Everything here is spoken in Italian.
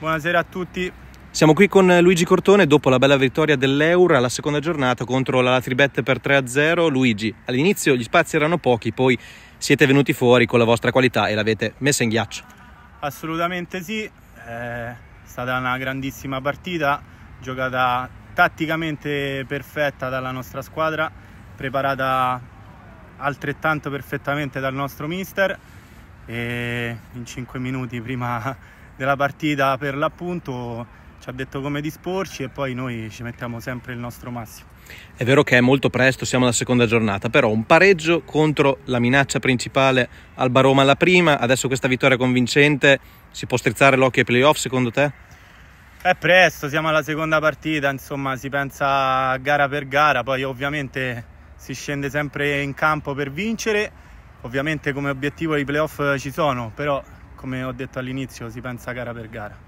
Buonasera a tutti. Siamo qui con Luigi Cortone dopo la bella vittoria dell'Eura alla seconda giornata contro la Latribet per 3-0. Luigi, all'inizio gli spazi erano pochi, poi siete venuti fuori con la vostra qualità e l'avete messa in ghiaccio. Assolutamente sì, eh, è stata una grandissima partita, giocata tatticamente perfetta dalla nostra squadra, preparata altrettanto perfettamente dal nostro mister e in 5 minuti prima della partita per l'appunto ci ha detto come disporci e poi noi ci mettiamo sempre il nostro massimo. È vero che è molto presto, siamo alla seconda giornata, però un pareggio contro la minaccia principale Alba Roma alla prima, adesso questa vittoria convincente, si può strizzare l'occhio ai playoff secondo te? È presto, siamo alla seconda partita, insomma si pensa gara per gara, poi ovviamente si scende sempre in campo per vincere, ovviamente come obiettivo i playoff ci sono, però come ho detto all'inizio si pensa gara per gara.